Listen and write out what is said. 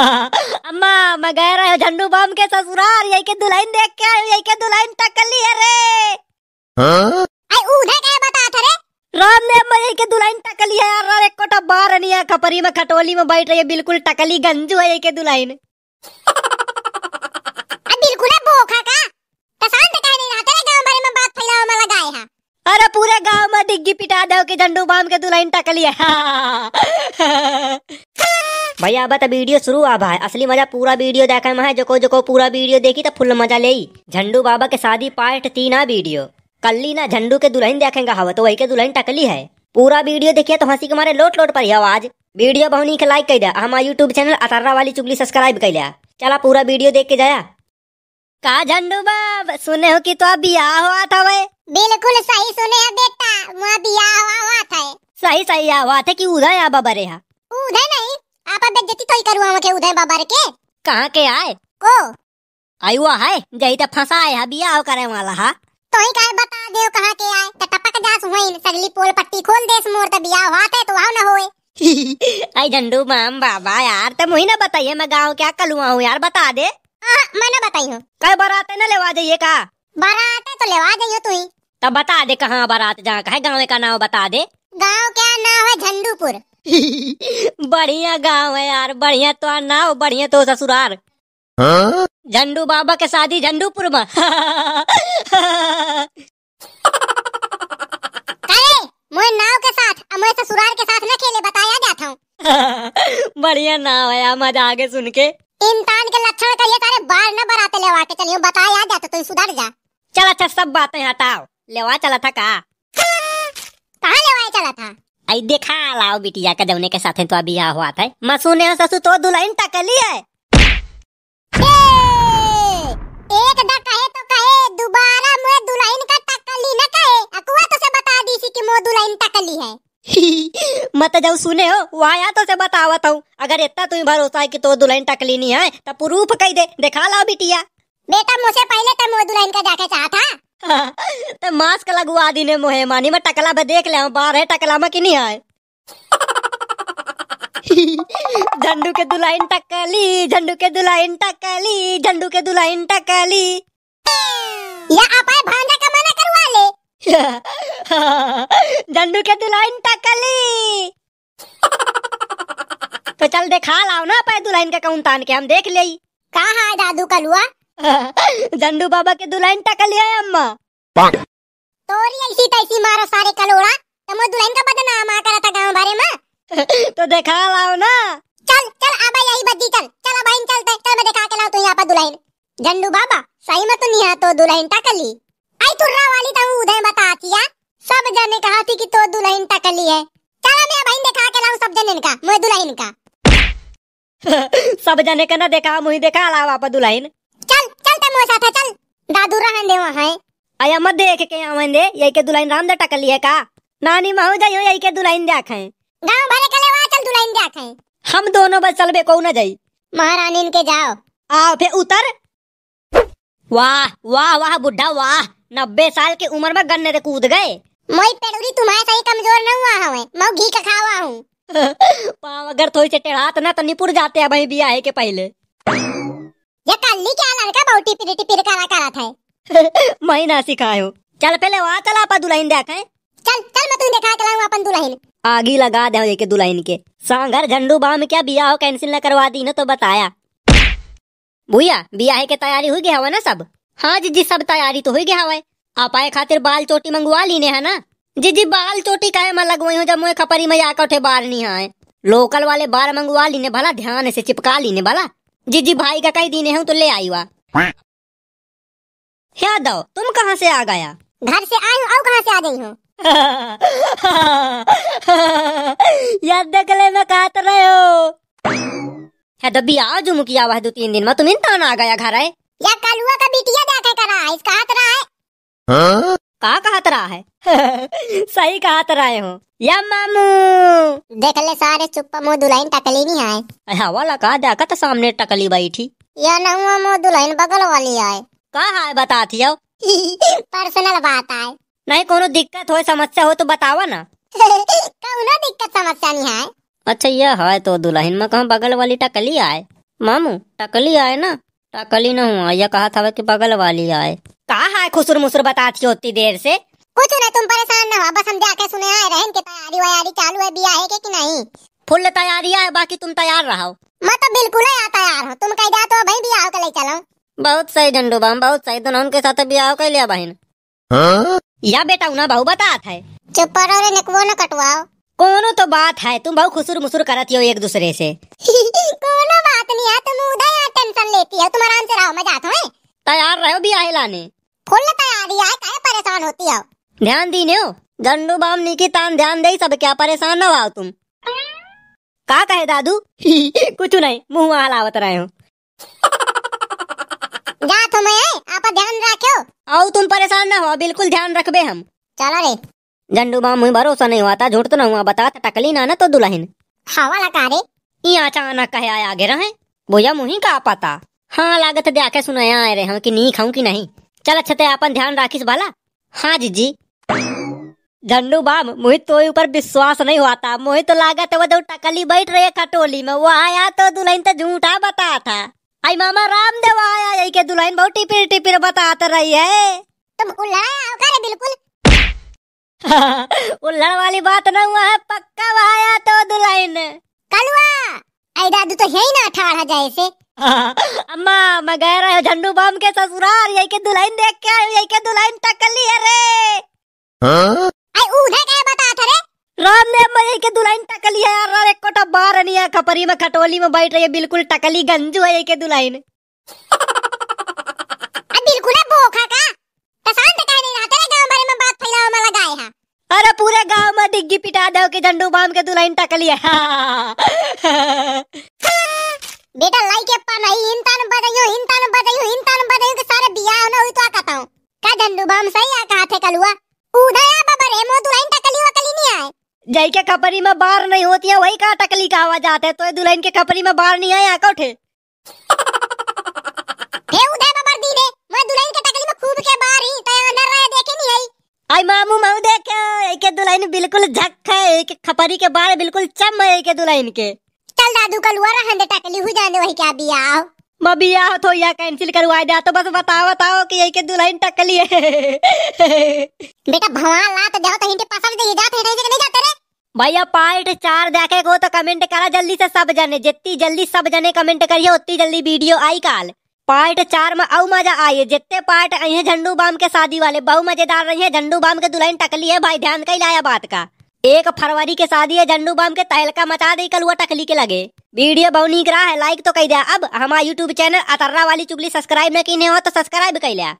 अम्मा मैं गए रहे झंडू बम के ससुराल यही के दुल्हन देख के आयो यही के दुल्हन टकली है रे हां आई उधर क्या बता था रे राम ने अम्मा यही के दुल्हन टकली है यार रे एक कोटा बार नहीं है खपरी में खटोली में बैठ रही है बिल्कुल टकली गंजू है यही के दुल्हन बिल्कुल है बोखा का तसान तक नहीं रहता तेरे गांव भरे में बात फैलाओ में लगाए हां अरे पूरे गांव में डिग्गी पिटा दो के झंडू बम के दुल्हन टकली है भैया अब तो वीडियो शुरू आ है असली मजा पूरा वीडियो देखा जो को जो को पूरा वीडियो देखी तो फुल मजा ले झंडू बाबा के शादी पार्ट तीन आ वीडियो कल्ली ना झंडू के दुल्हन देखेंगे हवा तो वही के दुल्हन टकली है पूरा वीडियो देखिए तो हंसी के मारे लोट लोट पर आवाज वीडियो बहुनी के लाइक कर दिया हमारा यूट्यूब चैनल अतर्रा वाली चुगली सब्सक्राइब कर लिया चला पूरा वीडियो देख के जाया का झंडू बाब सुने हो कि तो ब्याह हुआ था वे बिल्कुल सही सुने हो बेटा वहाँ ब्याह हुआ हुआ था सही सही हुआ था कि उधर आ बाबा रे उधर नहीं आपा बेग जति तोई करू आवे के उदय बाबा रे के कहां के आए को आयुआ है जई त तो फसा आए हा आओ करे वाला हा तोई काहे बता देओ कहां के आए त तो टपक जास होइन सगली पोल पट्टी खोल देस मोर त तो बिया हाथे तो आओ ना होए आई झंडू माम बाबा यार त ही ना बताइए मैं गांव क्या कलुआ हूं यार बता दे आ, मैं ना बताई हूँ कल बारात ना लेवा जाइए का बारात तो लेवा जाइयो तू ही तब बता दे कहां बारात जा कहे गांव का नाम बता दे गांव क्या नाम है झंडूपुर बढ़िया गांव है यार बढ़िया तो ना हो बढ़िया तो ससुराल हाँ? झंडू बाबा के शादी झंडूपुर में मोए नाव के साथ मोए ससुराल के साथ न खेले बताया जाता हूँ बढ़िया नाव है मजा आगे सुन के इंसान के लक्षण का ये सारे बार ना बराते लेवा के चलियो बताया जाता तो सुधर जा चल अच्छा सब बातें हटाओ लेवा चला था का कहाँ लेवा चला था आई देखा लाओ बिटिया का जौने के साथ तो अभी यहाँ हुआ था मसू ने ससू तो दुल्हन टकली है एक दा कहे तो कहे दोबारा मुझे दुल्हन का टकली ना कहे अकुआ तो से बता दी सी कि मो दुल्हन टकली है मत जब सुने हो वाया तो से बतावत हूँ अगर इतना तुम्हें भरोसा है कि तो दुल्हन टकली नहीं है तो प्रूफ कह दे दिखा लाओ बिटिया बेटा मुझसे पहले तो मो दुल्हन का जाके चाहता तो मास्क लगवा दीने मोहे मानी मैं टकला में देख लिया बाहर है टकला में कि नहीं आए झंडू के दुलाइन टकली झंडू के दुलाइन टकली झंडू के दुलाइन टकली या आप आए भांजा का मना करवा ले झंडू के दुलाइन टकली तो चल देखा लाओ ना पाए दुलाइन का कौन तान के हम देख ले कहा है दादू कलुआ जंडू बाबा के दुलाइन टका लिया है अम्मा तोरी ऐसी तैसी मारो सारे कलोड़ा तो मैं दुलाइन का बदनाम आ करा था गांव भरे में तो देखा लाओ ना चल चल अब यही बद्दी चल चल अब इन चलते चल मैं दिखा के लाऊं तू यहां पर दुलाइन जंडू बाबा सही में तो नहीं तो दुलाइन टका ली आई तुर्रा वाली तो उधर बता दिया सब जने कहा थी कि तो दुलाइन टका ली है चल मैं भाई दिखा के लाऊं सब जने का मैं दुलाइन का सब जने का ना देखा मुही देखा लाओ आप दुलाइन हो साथ है चल दादू रहन दे वहां आया मत देख के आवन दे यही के दुलाइन राम दे टकली लिए का नानी महू जाइयो यही के दुलाइन दे आखे गांव भरे के ले चल दुलाइन दे आखे हम दोनों बस चलबे को ना जाई महारानी इनके जाओ आओ फिर उतर वाह वाह वाह बुढ़ा वाह नब्बे साल की उम्र में गन्ने से कूद गए मोई पेड़ूरी तुम्हारे सही कमजोर न हुआ हूँ मैं घी का खावा हूँ पाँव अगर थोड़ी से टेढ़ा तो ना तो निपुर जाते हैं भाई बिया है के पहले ये कल्ली क्या लड़का बहुटी पिरी टिपिर करा करा था मैं ना सिखायो चल पहले वहां चला अपन दुल्हन देखे चल चल मैं दिखा देखा लाऊं अपन दुल्हन आगी लगा दे एक दुलाइन के सांगर झंडू बा में क्या बियाह कैंसिल ना करवा दी ना तो बताया भूया बियाह के तैयारी हुई हवा ना सब हाँ जी जी सब तैयारी तो हुई गया हवा आप आए खातिर बाल चोटी मंगवा लीने है ना जी जी बाल चोटी काहे मैं लगवाई हूँ जब मुझे खपरी में जाकर उठे बार नहीं आए लोकल वाले बार मंगवा लीने भला ध्यान से चिपका लीने भला जी जी भाई का कई दीने हूँ तो ले आई हुआ यादव तुम कहा से आ गया घर से आई हूँ कहा से आ गई हूँ याद देख ले मैं कहा तो रहे हो यादव भी आज मुखिया हुआ दो तीन दिन में तुम इंसान आ गया घर है या कलुआ का बिटिया जाके करा इसका हाथ रहा है कहा कहा तरा है सही कहा तरा हो या मामू देख ले सारे चुप्पा मो दुलाइन टकली नहीं आए हवाला कहा देखा तो सामने टकली बैठी या नहुआ मो दुलाइन बगल वाली आए कहा है बताती हो पर्सनल बात आए नहीं कोनो दिक्कत हो समस्या हो तो बतावा ना कोनो दिक्कत समस्या नहीं है अच्छा यह है तो दुल्हन में कहा बगल वाली टकली आए मामू टकली आए ना टकली ना हुआ यह कहा था कि बगल वाली आए कहा हाँ खुसुर मुसुर बताती होती देर से कुछ नहीं तुम परेशान ना हो बस हम जाके सुने आए रहन के तैयारी वयारी चालू है बिया है कि नहीं फुल तैयारी है बाकी तुम तैयार रहो मैं तो बिल्कुल यहाँ तैयार हूँ तुम कह जाते हो भाई बिया के ले चलो बहुत सही झंडू बाम बहुत सही दोनों उनके साथ बिया के लिया बहन हाँ? या बेटा उन्हें बहु बता है चुप पर रे नकवो न कटवाओ कोनो तो बात है तुम बहु खुसुर मुसुर करती हो एक दूसरे से कोनो बात नहीं है तुम उधर टेंशन लेती हो तुम आराम से रहो मैं जाता हूँ तैयार रहो बिया लाने खोलने तैयारी आए काहे परेशान होती हो ध्यान दीने हो गंडू बामनी की तान ध्यान दे सब क्या परेशान न हो तुम का कहे दादू कुछ नहीं मुंह हलावत रहे हो जा तुम्हें आप ध्यान रखो आओ तुम परेशान न हो बिल्कुल ध्यान रखबे हम चलो रे गंडू बाम मुझे भरोसा नहीं हुआ था झूठ तो न हुआ बता टकली ना ना तो दुल्हन हवा लगा रे ये अचानक कहे आए आगे रहे भैया मुही का पता हाँ लागत देखे आके सुनाया रे हम कि नी खाऊं कि नहीं चल अच्छे अपन ध्यान राखीस बाला हाँ जी जी झंडू बाम मुही तो ऊपर विश्वास नहीं हुआ था मुही तो लागत वो जो टकली बैठ रही है खटोली में वो आया तो दुल्हन तो झूठा बता था आई मामा रामदेव आया यही के दुल्हन बहुत टिपिर टिपिर बताते रही है तुम उल्लाया बिल्कुल उल्लड़ वाली बात न हुआ है पक्का आया तो दुल्हन कलुआ आई दादू तो यही ना अठारह हजार से अम्मा मैं गए रहे झंडू बम के ससुराल यही के दुल्हन देख के आयो यही के दुल्हन टकली है रे आई हाँ? उन्हें क्या बता था रे राम ने अम्मा यही के दुल्हन टकली है यार एक कोटा बार नहीं है खपरी में खटोली में बैठ रही बिल्कुल टकली गंजू है यही के दुल्हन बिल्कुल है बोखा का तसान तो कहीं ना तेरे गांव भर में बात फैलाओ में लगाए हैं अरे पूरे गांव में डिग्गी पिटा दो कि झंडू बम के दुल्हन टकली है बेटा लाई के पा नहीं इंतान बजायो इंतान बजायो इंतान बजायो के सारे बियाह ना हुई तो आ कहता हूं का धंधु बम सही आ कहा थे कलुआ उधया बाबा रे मो लाइन टकली हुआ कली नहीं आए जई के कपरी में बार नहीं होती है वही का टकली का आवाज आता है तो दुलाइन के कपरी में बार नहीं आया कौठे हे उदय बाबा दीदे मैं दुलाइन के टकली में खूब के बार ही तय न रहे देखे नहीं आई आई मामू मऊ देख के दुलाइन बिल्कुल झक है के खपरी के बार बिल्कुल चम है के दुलाइन के चल दादू कल हुआ है टकली हो जाने वही क्या बिया मबिया तो या कैंसिल करवा जा तो बस बताओ बताओ कि यही के दुल्हन टकली है बेटा भगवान ला तो जाओ तो इनके पास दे जाते नहीं नहीं जाते रे भैया पार्ट चार देखे को तो कमेंट करा जल्दी से सब जने जितनी जल्दी सब जने कमेंट करिए उतनी जल्दी वीडियो आई काल पार्ट चार में औ मजा आये जितने पार्ट आई झंडू बाम के शादी वाले बहु मजेदार रही है झंडू बाम के दुल्हन टकली है भाई ध्यान कहीं लाया बात का एक फरवरी के शादी है झंडू बम के तहलका मचा दे कल हुआ टकली के लगे वीडियो बहुत निक रहा है लाइक तो कह दिया अब हमारा यूट्यूब चैनल अतर्रा वाली चुगली सब्सक्राइब न की हो तो सब्सक्राइब कर लिया